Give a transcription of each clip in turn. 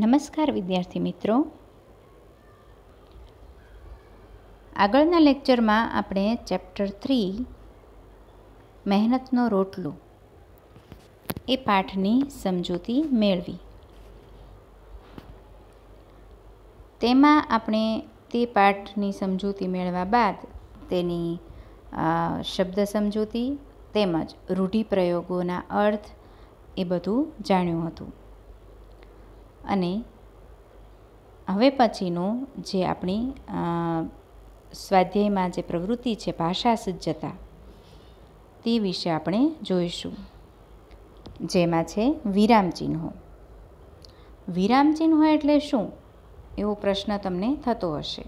નમસ્કાર વિદ્યાર્થી મિત્રો આગળના લેક્ચરમાં આપણે ચેપ્ટર થ્રી મહેનતનો રોટલો એ પાઠની સમજૂતી મેળવી તેમાં આપણે તે પાઠની સમજૂતી મેળવ્યા બાદ તેની શબ્દ સમજૂતી તેમજ રૂઢિપ્રયોગોના અર્થ એ બધું જાણ્યું હતું અને હવે પછીનું જે આપણી સ્વાધ્યાયમાં જે પ્રવૃત્તિ છે ભાષા સજ્જતા તે વિશે આપણે જોઈશું જેમાં છે વિરામચિહ્નો વિરામચિહ્નો એટલે શું એવો પ્રશ્ન તમને થતો હશે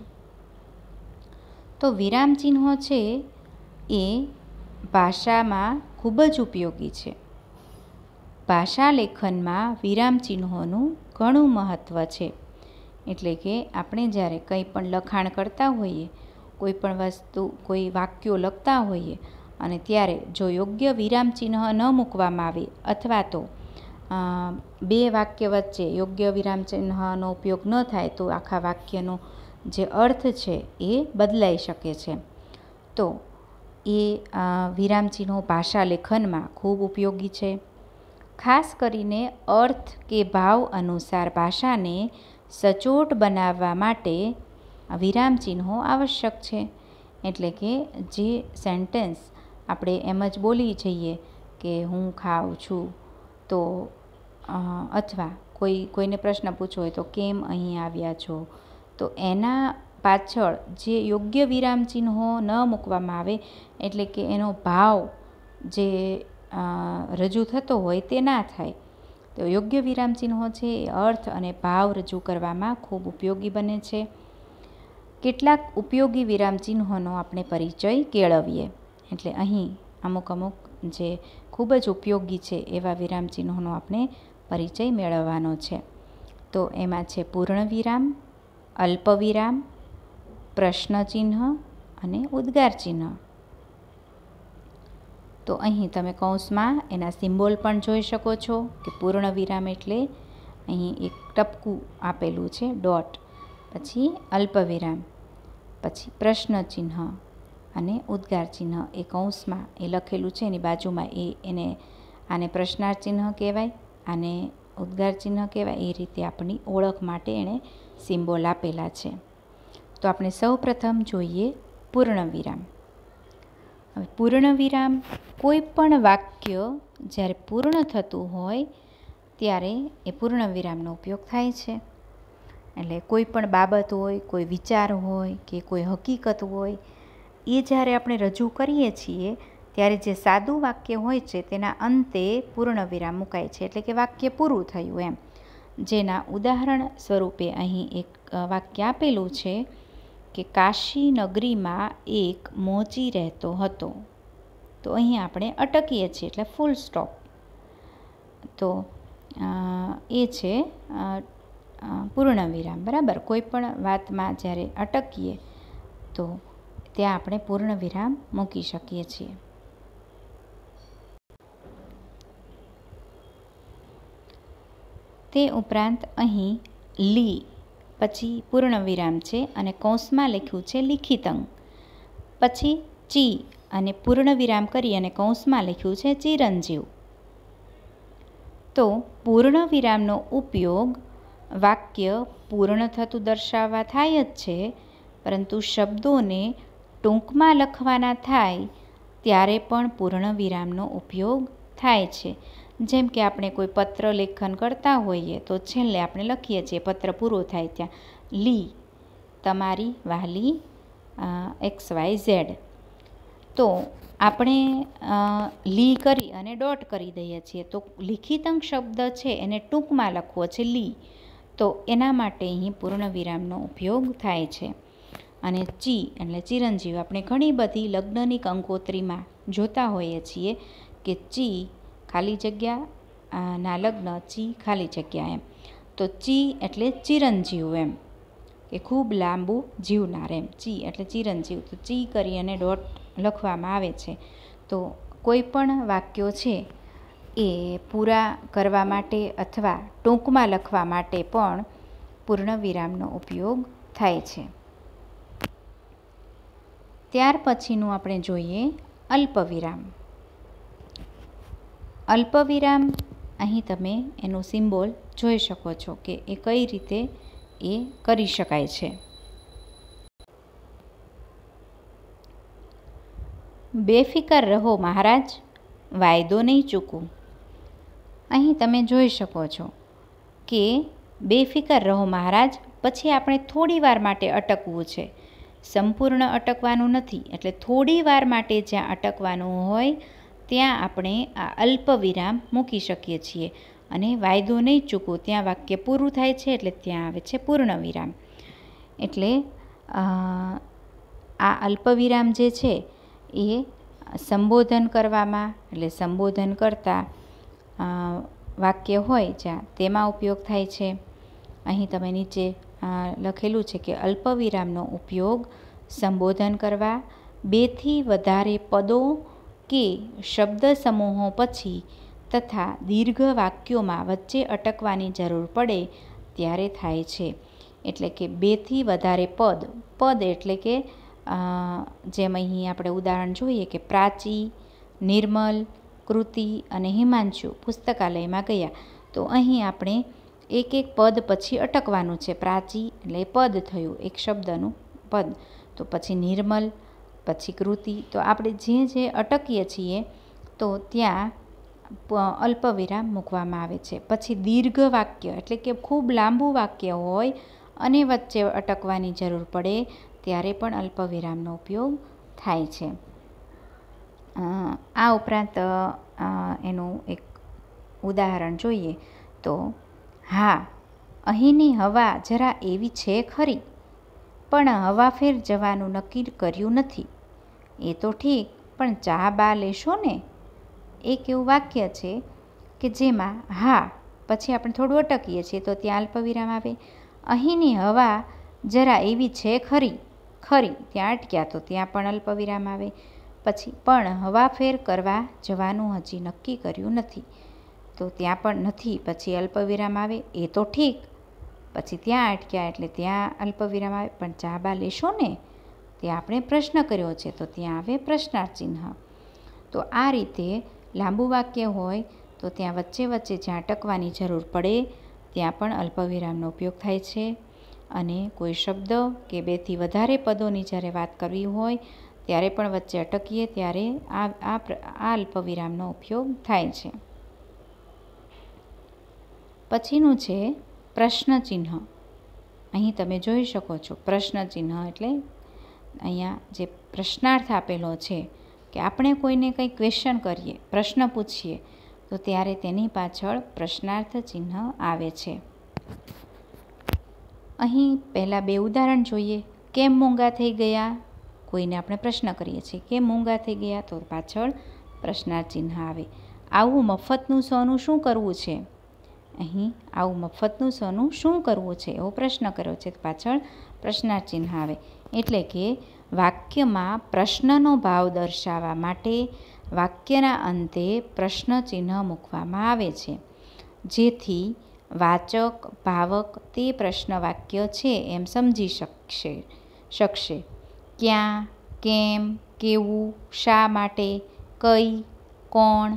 તો વિરામચિહ્નો છે એ ભાષામાં ખૂબ જ ઉપયોગી છે ભાષા લેખનમાં વિરામચિહ્નોનું ઘણું મહત્ત્વ છે એટલે કે આપણે જ્યારે કંઈ પણ લખાણ કરતા હોઈએ કોઈ પણ વસ્તુ કોઈ વાક્યો લખતા હોઈએ અને ત્યારે જો યોગ્ય વિરામ ચિહ્ન ન મૂકવામાં આવે અથવા તો બે વાક્ય વચ્ચે યોગ્ય વિરામ ચિહ્નનો ઉપયોગ ન થાય તો આખા વાક્યનો જે અર્થ છે એ બદલાઈ શકે છે તો એ વિરામચિહ્નો ભાષા લેખનમાં ખૂબ ઉપયોગી છે ખાસ કરીને અર્થ કે ભાવ અનુસાર ભાષાને સચોટ બનાવવા માટે વિરામ ચિહ્નો આવશ્યક છે એટલે કે જે સેન્ટેન્સ આપણે એમ જ બોલી જઈએ કે હું ખાઉં છું તો અથવા કોઈ કોઈને પ્રશ્ન પૂછો હોય તો કેમ અહીં આવ્યા છો તો એના પાછળ જે યોગ્ય વિરામ ચિહ્નો ન મૂકવામાં આવે એટલે કે એનો ભાવ જે રજૂ થતો હોય તે ના થાય તો યોગ્ય વિરામચિહ્નો છે એ અર્થ અને ભાવ રજૂ કરવામાં ખૂબ ઉપયોગી બને છે કેટલાક ઉપયોગી વિરામ ચિહ્નોનો આપણે પરિચય કેળવીએ એટલે અહીં અમુક અમુક જે ખૂબ જ ઉપયોગી છે એવા વિરામચિહ્નોનો આપણે પરિચય મેળવવાનો છે તો એમાં છે પૂર્ણ વિરામ અલ્પ વિરામ પ્રશ્નચિહ્ન અને ઉદ્ગાર ચિહ્ન તો અહીં તમે કૌંસમાં એના સિમ્બોલ પણ જોઈ શકો છો કે પૂર્ણ વિરામ એટલે અહીં એક ટપકું આપેલું છે ડોટ પછી અલ્પવિરામ પછી પ્રશ્ન ચિહ્ન અને ઉદ્ગાર ચિહ્ન એ કૌંસમાં એ લખેલું છે એની બાજુમાં એ એને આને પ્રશ્નાર્થ ચિહ્ન કહેવાય આને ઉદ્ગાર ચિહ્ન કહેવાય એ રીતે આપણી ઓળખ માટે એણે સિમ્બોલ આપેલા છે તો આપણે સૌ પ્રથમ જોઈએ વિરામ હવે પૂર્ણ વિરામ કોઈ પણ વાક્ય જ્યારે પૂર્ણ થતું હોય ત્યારે એ પૂર્ણ વિરામનો ઉપયોગ થાય છે એટલે કોઈ પણ બાબત હોય કોઈ વિચાર હોય કે કોઈ હકીકત હોય એ જ્યારે આપણે રજૂ કરીએ છીએ ત્યારે જે સાદું વાક્ય હોય છે તેના અંતે પૂર્ણ વિરામ મુકાય છે એટલે કે વાક્ય પૂરું થયું એમ જેના ઉદાહરણ સ્વરૂપે અહીં એક વાક્ય આપેલું છે કે કાશી નગરીમાં એક મોચી રહેતો હતો તો અહીં આપણે અટકીએ છીએ એટલે ફૂલ સ્ટોપ તો એ છે પૂર્ણ વિરામ બરાબર કોઈપણ વાતમાં જ્યારે અટકીએ તો ત્યાં આપણે પૂર્ણ વિરામ મૂકી શકીએ છીએ તે ઉપરાંત અહીં લી પછી પૂર્ણ વિરામ છે અને કૌંસમાં લખ્યું છે લિખિતંગ પછી ચી અને પૂર્ણ વિરામ કરી અને કૌંસમાં લખ્યું છે ચિરંજીવ તો પૂર્ણ વિરામનો ઉપયોગ વાક્ય પૂર્ણ થતું દર્શાવવા થાય જ છે પરંતુ શબ્દોને ટૂંકમાં લખવાના થાય ત્યારે પણ પૂર્ણ વિરામનો ઉપયોગ થાય છે જેમ કે આપણે કોઈ પત્ર લેખન કરતા હોઈએ તો છેલ્લે આપણે લખીએ છીએ પત્ર પૂરો થાય ત્યાં લી તમારી વાલી એક્સ વાય ઝેડ તો આપણે લી કરી અને ડોટ કરી દઈએ છીએ તો લિખિતંક શબ્દ છે એને ટૂંકમાં લખવો છે લી તો એના માટે અહીં વિરામનો ઉપયોગ થાય છે અને ચી એટલે ચિરંજીવ આપણે ઘણી બધી લગ્નની કંકોત્રીમાં જોતા હોઈએ છીએ કે ચી ખાલી જગ્યા ના લગ્ન ચી ખાલી જગ્યા એમ તો ચી એટલે ચિરંજીવ એમ કે ખૂબ લાંબુ જીવનાર એમ ચી એટલે ચિરંજીવ તો ચી કરી અને ડોટ લખવામાં આવે છે તો કોઈ પણ વાક્યો છે એ પૂરા કરવા માટે અથવા ટૂંકમાં લખવા માટે પણ પૂર્ણ વિરામનો ઉપયોગ થાય છે ત્યાર પછીનું આપણે જોઈએ અલ્પવિરામ અલ્પવિરામ અહીં તમે એનું સિમ્બોલ જોઈ શકો છો કે એ કઈ રીતે એ કરી શકાય છે બેફિકર રહો મહારાજ વાયદો નહીં ચૂકવું અહીં તમે જોઈ શકો છો કે બેફિકર રહો મહારાજ પછી આપણે થોડી વાર માટે અટકવું છે સંપૂર્ણ અટકવાનું નથી એટલે થોડી વાર માટે જ્યાં અટકવાનું હોય ત્યાં આપણે આ અલ્પ વિરામ મૂકી શકીએ છીએ અને વાયદો નહીં ચૂકો ત્યાં વાક્ય પૂરું થાય છે એટલે ત્યાં આવે છે પૂર્ણ વિરામ એટલે આ અલ્પવિરામ જે છે એ સંબોધન કરવામાં એટલે સંબોધન કરતા વાક્ય હોય જ્યાં તેમાં ઉપયોગ થાય છે અહીં તમે નીચે લખેલું છે કે અલ્પવિરામનો ઉપયોગ સંબોધન કરવા બેથી વધારે પદો કે શબ્દ સમૂહો પછી તથા દીર્ઘ વાક્યોમાં વચ્ચે અટકવાની જરૂર પડે ત્યારે થાય છે એટલે કે બેથી વધારે પદ પદ એટલે કે જેમ અહીં આપણે ઉદાહરણ જોઈએ કે પ્રાચી નિર્મલ કૃતિ અને હિમાંશુ પુસ્તકાલયમાં ગયા તો અહીં આપણે એક એક પદ પછી અટકવાનું છે પ્રાચી એટલે પદ થયું એક શબ્દનું પદ તો પછી નિર્મલ પછી કૃતિ તો આપણે જે જે અટકીએ છીએ તો ત્યાં અલ્પવિરામ મૂકવામાં આવે છે પછી દીર્ઘ વાક્ય એટલે કે ખૂબ લાંબુ વાક્ય હોય અને વચ્ચે અટકવાની જરૂર પડે ત્યારે પણ અલ્પવિરામનો ઉપયોગ થાય છે આ ઉપરાંત એનું એક ઉદાહરણ જોઈએ તો હા અહીંની હવા જરા એવી છે ખરી પણ હવાફેર જવાનું નક્કી કર્યું નથી એ તો ઠીક પણ ચા બા લેશો ને એક એવું વાક્ય છે કે જેમાં હા પછી આપણે થોડું અટકીએ છીએ તો ત્યાં અલ્પવિરામ આવે અહીંની હવા જરા એવી છે ખરી ખરી ત્યાં અટક્યા તો ત્યાં પણ અલ્પવિરામ આવે પછી પણ હવાફેર કરવા જવાનું હજી નક્કી કર્યું નથી તો ત્યાં પણ નથી પછી અલ્પવિરામ આવે એ તો ઠીક પછી ત્યાં અટક્યા એટલે ત્યાં અલ્પવિરામ આવે પણ ચા બા લેશો ને તે આપણે પ્રશ્ન કર્યો છે તો ત્યાં આવે પ્રશ્નાર્થ ચિહ્ન તો આ રીતે લાંબુ વાક્ય હોય તો ત્યાં વચ્ચે વચ્ચે જ્યાં અટકવાની જરૂર પડે ત્યાં પણ અલ્પવિરામનો ઉપયોગ થાય છે અને કોઈ શબ્દ કે બેથી વધારે પદોની જ્યારે વાત કરવી હોય ત્યારે પણ વચ્ચે અટકીએ ત્યારે આ આ અલ્પવિરામનો ઉપયોગ થાય છે પછીનું છે પ્રશ્ન ચિહ્ન અહીં તમે જોઈ શકો છો પ્રશ્ન ચિહ્ન એટલે અહીંયા જે પ્રશ્નાર્થ આપેલો છે કે આપણે કોઈને કંઈ ક્વેશ્ચન કરીએ પ્રશ્ન પૂછીએ તો ત્યારે તેની પાછળ પ્રશ્નાર્થ ચિહ્ન આવે છે અહીં પહેલાં બે ઉદાહરણ જોઈએ કેમ મોંઘા થઈ ગયા કોઈને આપણે પ્રશ્ન કરીએ છીએ કેમ મોંઘા થઈ ગયા તો પાછળ પ્રશ્નાર્થ ચિહ્ન આવે આવું મફતનું સોનું શું કરવું છે અહીં આવું મફતનું સોનું શું કરવું છે એવો પ્રશ્ન કર્યો છે પાછળ પ્રશ્નાર્થ ચિહ્ન આવે એટલે કે વાક્યમાં પ્રશ્નનો ભાવ દર્શાવવા માટે વાક્યના અંતે પ્રશ્નચિહ્ન મૂકવામાં આવે છે જેથી વાચક ભાવક તે પ્રશ્ન વાક્ય છે એમ સમજી શકશે શકશે ક્યાં કેમ કેવું શા માટે કઈ કોણ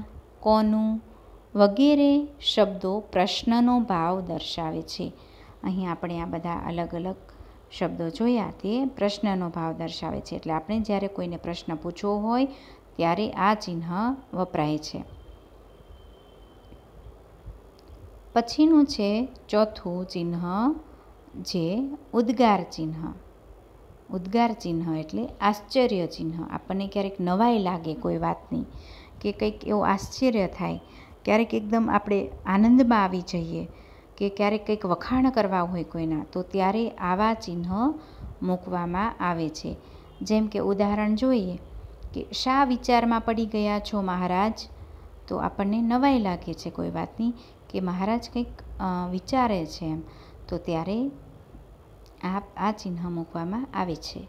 કોનું વગેરે શબ્દો પ્રશ્નનો ભાવ દર્શાવે છે અહીં આપણે આ બધા અલગ અલગ શબ્દો જોયા તે પ્રશ્નનો ભાવ દર્શાવે છે એટલે આપણે જ્યારે કોઈને પ્રશ્ન પૂછવો હોય ત્યારે આ ચિહ્ન વપરાય છે પછીનું છે ચોથું ચિહ્ન જે ઉદ્ગાર ચિહ્ન ઉદ્ગાર ચિહ્ન એટલે આશ્ચર્ય ચિહ્ન આપણને ક્યારેક નવાઈ લાગે કોઈ વાતની કે કંઈક એવું આશ્ચર્ય થાય ક્યારેક એકદમ આપણે આનંદમાં આવી જઈએ કે ક્યારેક કંઈક વખાણ કરવા હોય કોઈના તો ત્યારે આવા ચિહ્ન મૂકવામાં આવે છે જેમ કે ઉદાહરણ જોઈએ કે શા વિચારમાં પડી ગયા છો મહારાજ તો આપણને નવાઈ લાગે છે કોઈ વાતની કે મહારાજ કંઈક વિચારે છે એમ તો ત્યારે આ આ ચિહ્ન મૂકવામાં આવે છે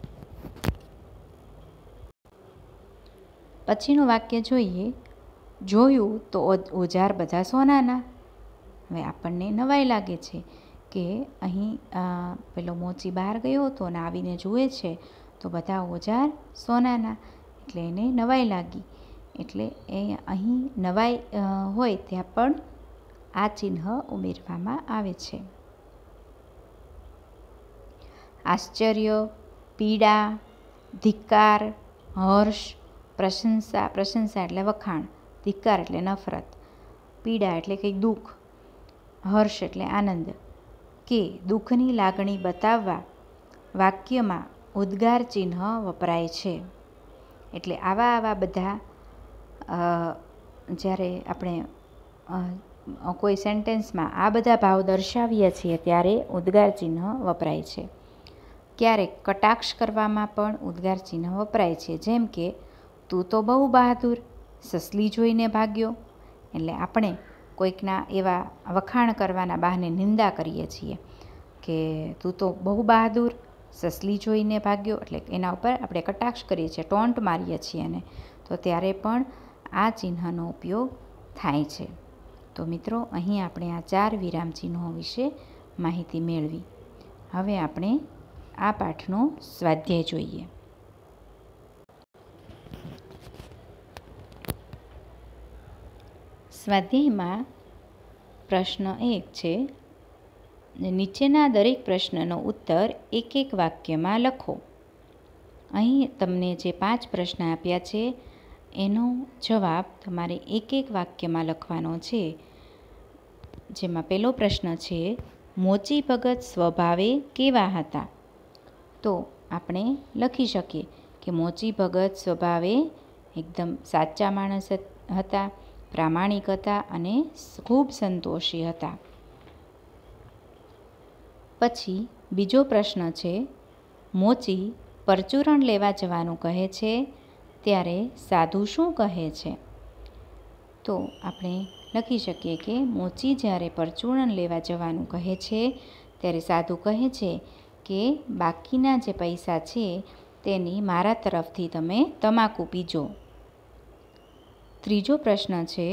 પછીનું વાક્ય જોઈએ જોયું તો ઓજાર બધા સોનાના હવે આપણને નવાઈ લાગે છે કે અહીં પેલો મોચી બહાર ગયો હતો અને આવીને જુએ છે તો બધા ઓજાર સોનાના એટલે એને નવાઈ લાગી એટલે એ અહીં નવાઈ હોય ત્યાં પણ આ ચિહ્ન ઉમેરવામાં આવે છે આશ્ચર્ય પીડા ધિક્કાર હર્ષ પ્રશંસા પ્રશંસા એટલે વખાણ ધિક્કાર એટલે નફરત પીડા એટલે કંઈક દુઃખ હર્ષ એટલે આનંદ કે દુઃખની લાગણી બતાવવા વાક્યમાં ઉદ્ગાર ચિહ્ન વપરાય છે એટલે આવા આવા બધા જ્યારે આપણે કોઈ સેન્ટેન્સમાં આ બધા ભાવ દર્શાવીએ છીએ ત્યારે ઉદ્ગાર ચિહ્ન વપરાય છે ક્યારેક કટાક્ષ કરવામાં પણ ઉદ્ગાર ચિહ્ન વપરાય છે જેમ કે તું તો બહુ બહાદુર સસલી જોઈને ભાગ્યો એટલે આપણે કોઈકના એવા વખાણ કરવાના બહાને નિંદા કરીએ છીએ કે તું તો બહુ બહાદુર સસલી જોઈને ભાગ્યો એટલે એના ઉપર આપણે કટાક્ષ કરીએ છીએ ટોન્ટ મારીએ છીએ એને તો ત્યારે પણ આ ચિહ્નનો ઉપયોગ થાય છે તો મિત્રો અહીં આપણે આ ચાર વિરામ ચિહ્નો વિશે માહિતી મેળવી હવે આપણે આ પાઠનો સ્વાધ્યાય જોઈએ સ્વાધ્યાયમાં પ્રશ્ન એક છે નીચેના દરેક પ્રશ્નનો ઉત્તર એક એક વાક્યમાં લખો અહીં તમને જે પાંચ પ્રશ્ન આપ્યા છે એનો જવાબ તમારે એક એક વાક્યમાં લખવાનો છે જેમાં પહેલો પ્રશ્ન છે મોચી ભગત સ્વભાવે કેવા હતા તો આપણે લખી શકીએ કે મોચી ભગત સ્વભાવે એકદમ સાચા માણસ હતા પ્રામાણિક હતા અને ખૂબ સંતોષી હતા પછી બીજો પ્રશ્ન છે મોચી પરચુરણ લેવા જવાનું કહે છે ત્યારે સાધુ શું કહે છે તો આપણે લખી શકીએ કે મોચી જ્યારે પરચુરણ લેવા જવાનું કહે છે ત્યારે સાધુ કહે છે કે બાકીના જે પૈસા છે તેની મારા તરફથી તમે તમાકુ પીજો ત્રીજો પ્રશ્ન છે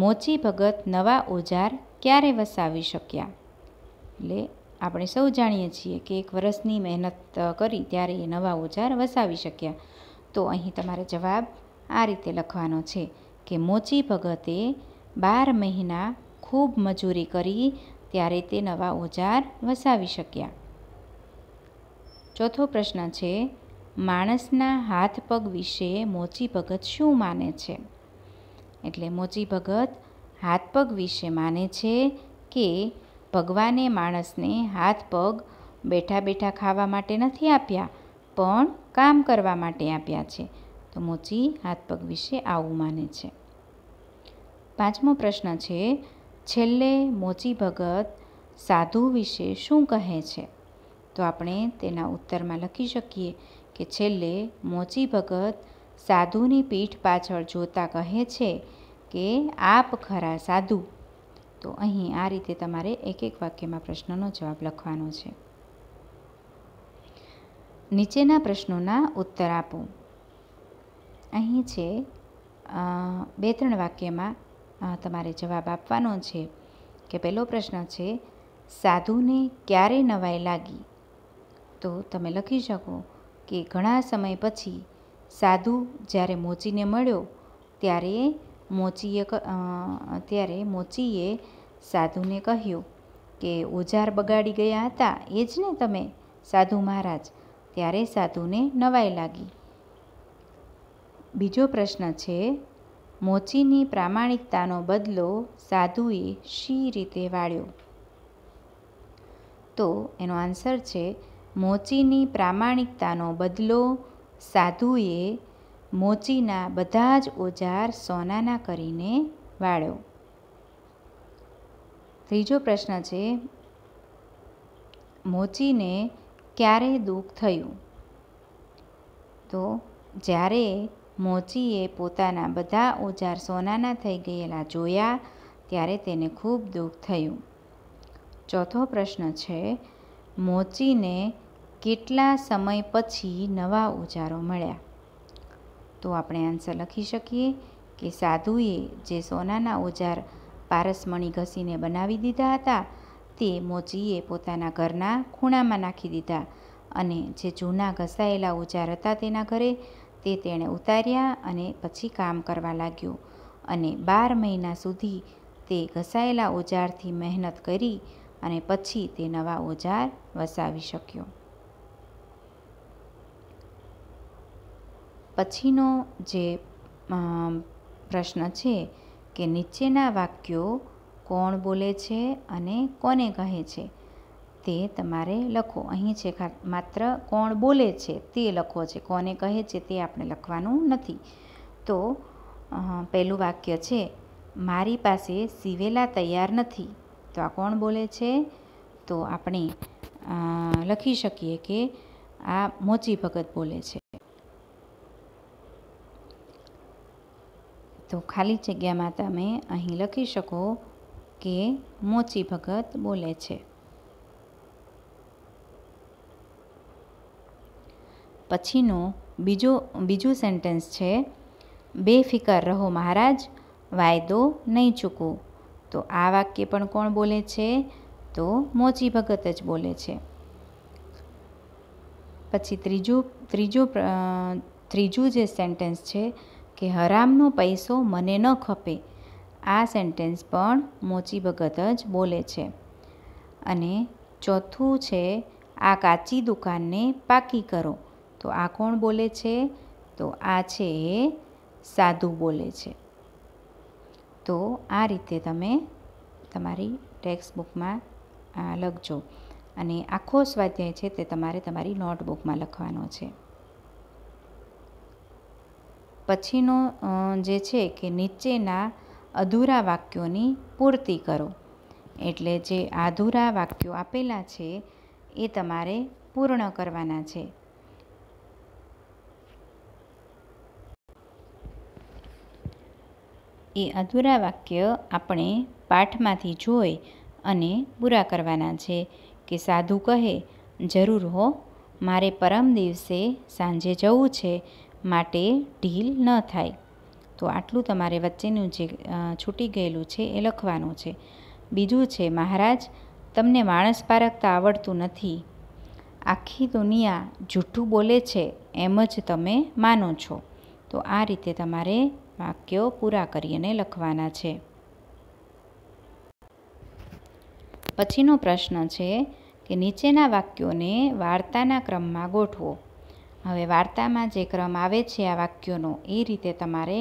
મોચી ભગત નવા ઓજાર ક્યારે વસાવી શક્યા એટલે આપણે સૌ જાણીએ છીએ કે એક વર્ષની મહેનત કરી ત્યારે એ નવા ઓજાર વસાવી શક્યા તો અહીં તમારે જવાબ આ રીતે લખવાનો છે કે મોચી ભગતે બાર મહિના ખૂબ મજૂરી કરી ત્યારે તે નવા ઓજાર વસાવી શક્યા ચોથો પ્રશ્ન છે માણસના હાથ પગ વિશે મોચી ભગત શું માને છે એટલે મોચી ભગત હાથ પગ વિશે માને છે કે ભગવાને માણસને હાથ પગ બેઠા બેઠા ખાવા માટે નથી આપ્યા પણ કામ કરવા માટે આપ્યા છે તો મોચી હાથ પગ વિશે આવું માને છે પાંચમો પ્રશ્ન છે છેલ્લે મોચી ભગત સાધુ વિશે શું કહે છે તો આપણે તેના ઉત્તરમાં લખી શકીએ કે છેલ્લે મોચી ભગત સાધુની પીઠ પાછળ જોતા કહે છે કે આપ ખરા સાધુ તો અહીં આ રીતે તમારે એક એક વાક્યમાં પ્રશ્નનો જવાબ લખવાનો છે નીચેના પ્રશ્નોના ઉત્તર આપો અહીં છે બે ત્રણ વાક્યમાં તમારે જવાબ આપવાનો છે કે પહેલો પ્રશ્ન છે સાધુને ક્યારે નવાઈ લાગી તો તમે લખી શકો કે ઘણા સમય પછી સાધુ જ્યારે મોચીને મળ્યો ત્યારે મોચીએ ત્યારે મોચીએ સાધુને કહ્યું કે ઓજાર બગાડી ગયા હતા એ જ ને તમે સાધુ મહારાજ ત્યારે સાધુને નવાઈ લાગી બીજો પ્રશ્ન છે મોચીની પ્રામાણિકતાનો બદલો સાધુએ શી રીતે વાળ્યો તો એનો આન્સર છે મોચીની પ્રામાણિકતાનો બદલો સાધુએ મોચીના બધા જ ઓજાર સોનાના કરીને વાળ્યો ત્રીજો પ્રશ્ન છે મોચીને ક્યારે દુઃખ થયું તો જ્યારે મોચીએ પોતાના બધા ઓજાર સોનાના થઈ ગયેલા જોયા ત્યારે તેને ખૂબ દુઃખ થયું ચોથો પ્રશ્ન છે મોચીને કેટલા સમય પછી નવા ઓજારો મળ્યા તો આપણે આન્સર લખી શકીએ કે સાધુએ જે સોનાના ઓજાર પારસમણી ઘસીને બનાવી દીધા હતા તે મોચીએ પોતાના ઘરના ખૂણામાં નાખી દીધા અને જે જૂના ઘસાયેલા ઓજાર હતા તેના ઘરે તે તેણે ઉતાર્યા અને પછી કામ કરવા લાગ્યો અને બાર મહિના સુધી તે ઘસાયેલા ઓજારથી મહેનત કરી અને પછી તે નવા ઓજાર વસાવી શક્યો પછીનો જે પ્રશ્ન છે કે નીચેના વાક્યો કોણ બોલે છે અને કોને કહે છે તે તમારે લખો અહીં છે માત્ર કોણ બોલે છે તે લખો છે કોને કહે છે તે આપણે લખવાનું નથી તો પહેલું વાક્ય છે મારી પાસે સીવેલા તૈયાર નથી તો આ કોણ બોલે છે તો આપણે લખી શકીએ કે આ મોચી ભગત બોલે છે તો ખાલી જગ્યામાં તમે અહીં લખી શકો કે મોચી ભગત બોલે છે પછીનો બીજો બીજું સેન્ટેન્સ છે બેફિકર રહો મહારાજ વાયદો નહીં ચૂકવું તો આ વાક્ય પણ કોણ બોલે છે તો મોચી ભગત જ બોલે છે પછી ત્રીજું ત્રીજું ત્રીજું જે સેન્ટેન્સ છે કે હરામનો પૈસો મને ન ખપે આ સેન્ટેન્સ પણ મોચી ભગત જ બોલે છે અને ચોથું છે આ કાચી દુકાનને પાકી કરો તો આ કોણ બોલે છે તો આ છે એ સાધુ બોલે છે તો આ રીતે તમે તમારી ટેક્સ્ટ બુકમાં લખજો અને આખો સ્વાધ્યાય છે તે તમારે તમારી નોટબુકમાં લખવાનો છે પછીનો જે છે કે નીચેના અધૂરા વાક્યોની પૂર્તિ કરો એટલે જે અધૂરા વાક્યો આપેલા છે એ તમારે પૂર્ણ કરવાના છે એ અધૂરા વાક્ય આપણે પાઠમાંથી જોઈ અને પૂરા કરવાના છે કે સાધુ કહે જરૂર હો મારે પરમ દિવસે સાંજે જવું છે માટે ઢીલ ન થાય તો આટલું તમારે વચ્ચેનું જે છૂટી ગયેલું છે એ લખવાનું છે બીજું છે મહારાજ તમને માણસ પારખતા આવડતું નથી આખી દુનિયા જૂઠું બોલે છે એમ જ તમે માનો છો તો આ રીતે તમારે વાક્યો પૂરા કરીને લખવાના છે પછીનો પ્રશ્ન છે કે નીચેના વાક્યોને વાર્તાના ક્રમમાં ગોઠવો હવે વાર્તામાં જે ક્રમ આવે છે આ વાક્યોનો એ રીતે તમારે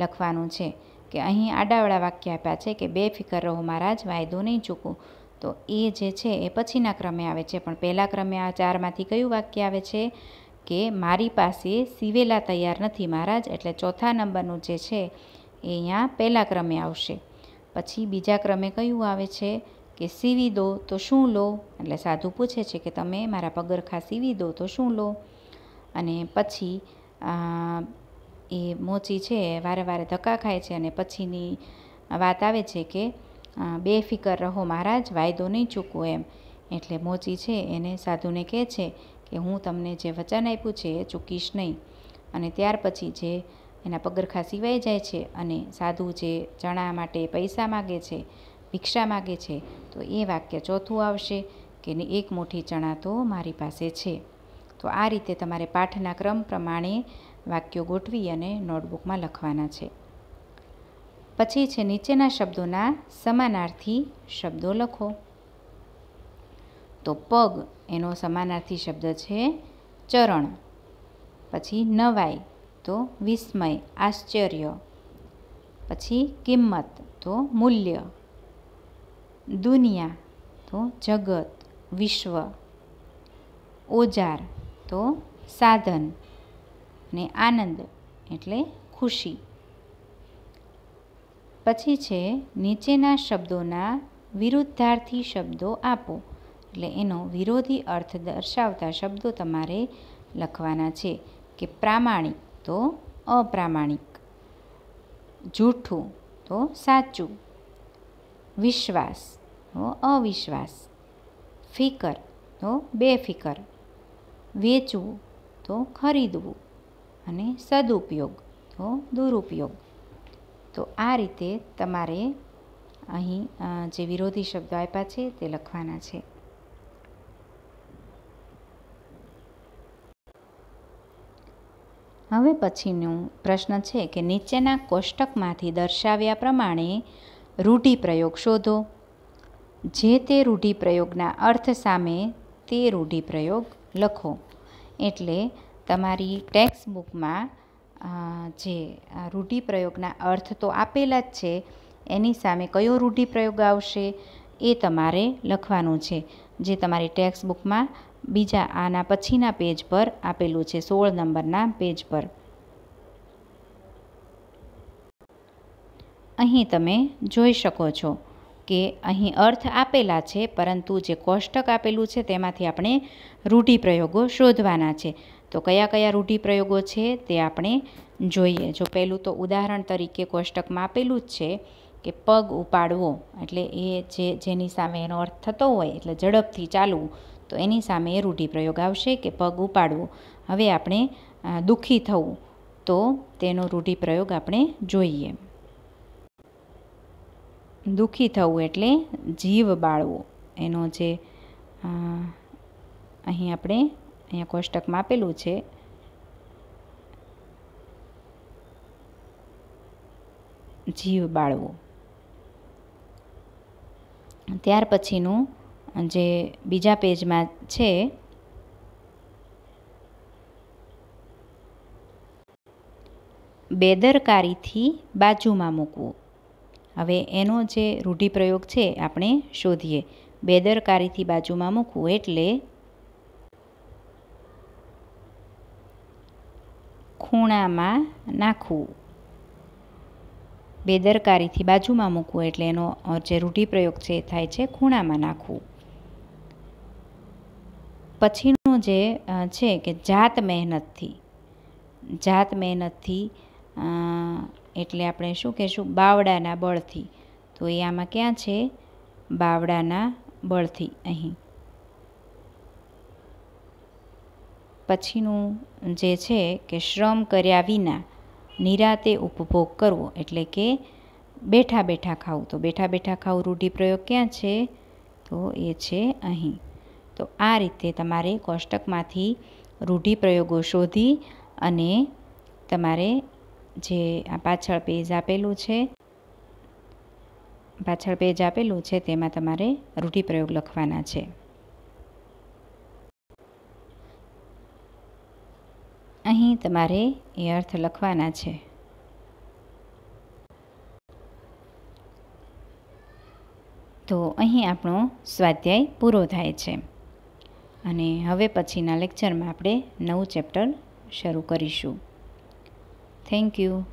લખવાનું છે કે અહીં આડાવાળા વાક્ય આપ્યા છે કે બેફિકર રહો મહારાજ વાયદો નહીં ચૂકું તો એ જે છે એ પછીના ક્રમે આવે છે પણ પહેલા ક્રમે આ ચારમાંથી કયું વાક્ય આવે છે કે મારી પાસે સીવેલા તૈયાર નથી મહારાજ એટલે ચોથા નંબરનું જે છે એ અહીંયા પહેલા ક્રમે આવશે પછી બીજા ક્રમે કયું આવે છે કે સીવી દો તો શું લો એટલે સાધુ પૂછે છે કે તમે મારા પગરખા સીવી દો તો શું લો અને પછી એ મોચી છે એ વારે વારે ધક્કા ખાય છે અને પછીની વાત આવે છે કે બેફિકર રહો મહારાજ વાયદો નહીં ચૂકવો એમ એટલે મોચી છે એને સાધુને કહે છે કે હું તમને જે વચન આપ્યું છે એ ચૂકીશ નહીં અને ત્યાર પછી જે એના પગરખા સિવાય જાય છે અને સાધુ જે ચણા માટે પૈસા માગે છે ભિક્ષા માગે છે તો એ વાક્ય ચોથું આવશે કે એક મુઠ્ઠી ચણા તો મારી પાસે છે તો આ રીતે તમારે પાઠના ક્રમ પ્રમાણે વાક્યો ગોઠવી અને નોટબુકમાં લખવાના છે પછી છે નીચેના શબ્દોના સમાનાર્થી શબ્દો લખો તો પગ એનો સમાનાર્થી શબ્દ છે ચરણ પછી નવાય તો વિસ્મય આશ્ચર્ય પછી કિંમત તો મૂલ્ય દુનિયા તો જગત વિશ્વ ઓજાર તો સાધન ને આનંદ એટલે ખુશી પછી છે નીચેના શબ્દોના વિરુદ્ધાર્થી શબ્દો આપો એટલે એનો વિરોધી અર્થ દર્શાવતા શબ્દો તમારે લખવાના છે કે પ્રામાણિક તો અપ્રામાણિક જૂઠું તો સાચું વિશ્વાસ તો અવિશ્વાસ ફિકર તો બેફિકર વેચવું તો ખરીદવું અને સદુપયોગ તો દુરુપયોગ તો આ રીતે તમારે અહીં જે વિરોધી શબ્દો આપ્યા છે તે લખવાના છે હવે પછીનું પ્રશ્ન છે કે નીચેના કોષ્ટકમાંથી દર્શાવ્યા પ્રમાણે રૂઢિપ્રયોગ શોધો જે તે રૂઢિપ્રયોગના અર્થ સામે તે રૂઢિપ્રયોગ લખો એટલે તમારી ટેક્સ્ટ બુકમાં જે રૂઢિપ્રયોગના અર્થ તો આપેલા જ છે એની સામે કયો રૂઢિપ્રયોગ આવશે એ તમારે લખવાનું છે જે તમારી ટેક્સ્ટ બુકમાં બીજા આના પછીના પેજ પર આપેલું છે સોળ નંબરના પેજ પર અહીં તમે જોઈ શકો છો કે અહીં અર્થ આપેલા છે પરંતુ જે કોષ્ટક આપેલું છે તેમાંથી આપણે રૂઢિપ્રયોગો શોધવાના છે તો કયા કયા રૂઢિપ્રયોગો છે તે આપણે જોઈએ જો પહેલું તો ઉદાહરણ તરીકે કોષ્ટકમાં આપેલું જ છે કે પગ ઉપાડવો એટલે એ જે જેની સામે એનો અર્થ થતો હોય એટલે ઝડપથી ચાલવું તો એની સામે એ રૂઢિપ્રયોગ આવશે કે પગ ઉપાડવો હવે આપણે દુઃખી થવું તો તેનો રૂઢિપ્રયોગ આપણે જોઈએ દુઃખી થવું એટલે જીવ બાળવો એનો જે અહીં આપણે અહીંયા કોષ્ટકમાં આપેલું છે જીવ બાળવો ત્યાર પછીનું જે બીજા પેજમાં છે બેદરકારીથી બાજુમાં મૂકવું હવે એનો જે રૂઢિપ્રયોગ છે આપણે શોધીએ બેદરકારીથી બાજુમાં મૂકવું એટલે ખૂણામાં નાખવું બેદરકારીથી બાજુમાં મૂકવું એટલે એનો જે રૂઢિપ્રયોગ છે એ થાય છે ખૂણામાં નાખવું પછીનું જે છે કે જાત મહેનતથી જાત મહેનતથી એટલે આપણે શું કહેશું બાવડાના બળથી તો એ આમાં ક્યાં છે બાવડાના બળથી અહીં પછીનું જે છે કે શ્રમ કર્યા વિના નિરાતે ઉપભોગ કરવો એટલે કે બેઠા બેઠા ખાવું તો બેઠા બેઠા ખાવું રૂઢિપ્રયોગ ક્યાં છે તો એ છે અહીં તો આ રીતે તમારે કોષ્ટકમાંથી રૂઢિપ્રયોગો શોધી અને તમારે જે આ પાછળ પેજ આપેલું છે પાછળ પેજ આપેલું છે તેમાં તમારે રૂઢિપ્રયોગ લખવાના છે અહીં તમારે એ અર્થ લખવાના છે તો અહીં આપણો સ્વાધ્યાય પૂરો થાય છે અને હવે પછીના લેક્ચરમાં આપણે નવું ચેપ્ટર શરૂ કરીશું Thank you.